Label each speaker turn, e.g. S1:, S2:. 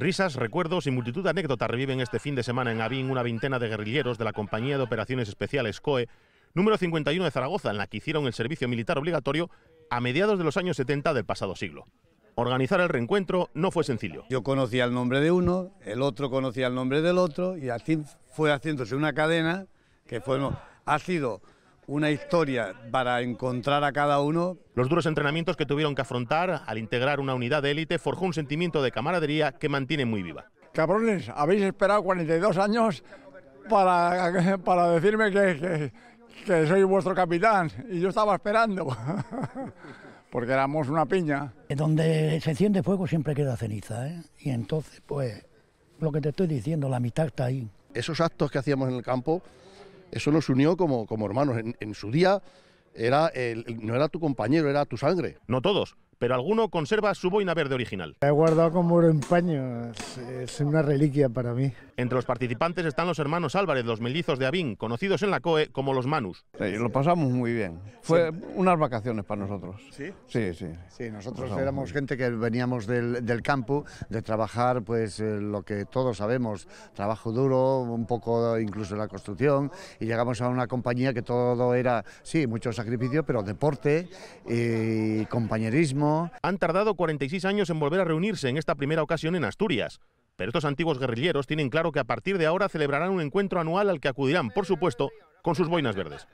S1: Risas, recuerdos y multitud de anécdotas reviven este fin de semana en Avín una veintena de guerrilleros de la Compañía de Operaciones Especiales COE, número 51 de Zaragoza, en la que hicieron el servicio militar obligatorio a mediados de los años 70 del pasado siglo. Organizar el reencuentro no fue sencillo. Yo conocía el nombre de uno, el otro conocía el nombre del otro y así fue haciéndose una cadena que fue, ha sido una historia para encontrar a cada uno. Los duros entrenamientos que tuvieron que afrontar al integrar una unidad de élite forjó un sentimiento de camaradería que mantiene muy viva.
S2: Cabrones, habéis esperado 42 años para, para decirme que, que, soy vuestro capitán y yo estaba esperando. Porque éramos una piña. Donde
S3: se enciende fuego siempre queda ceniza, ¿eh? Y entonces, pues, lo que te estoy diciendo, la mitad está
S1: ahí. Esos actos que hacíamos en el campo eso nos unió como, hermanos. En, su día era no era tu compañero, era tu sangre. No todos, pero alguno conserva su boina verde original.
S3: La he guardado como oro en paño, es una reliquia para mí.
S1: Entre los participantes están los hermanos Álvarez, los mellizos de Avín, conocidos en la COE como los Manus. Sí, lo pasamos muy bien. Fue unas vacaciones para nosotros.
S3: ¿Sí? Sí, sí. nosotros éramos gente que veníamos del, campo, de trabajar pues eh, lo que todos sabemos, trabajo duro, un poco incluso la construcción, y llegamos a una compañía que todo era, sí,
S1: mucho sacrificio, pero deporte, y compañerismo, han tardado 46 años en volver a reunirse en esta primera ocasión en Asturias. Pero estos antiguos guerrilleros tienen claro que a partir de ahora celebrarán un encuentro anual al que acudirán, por supuesto, con sus boinas verdes.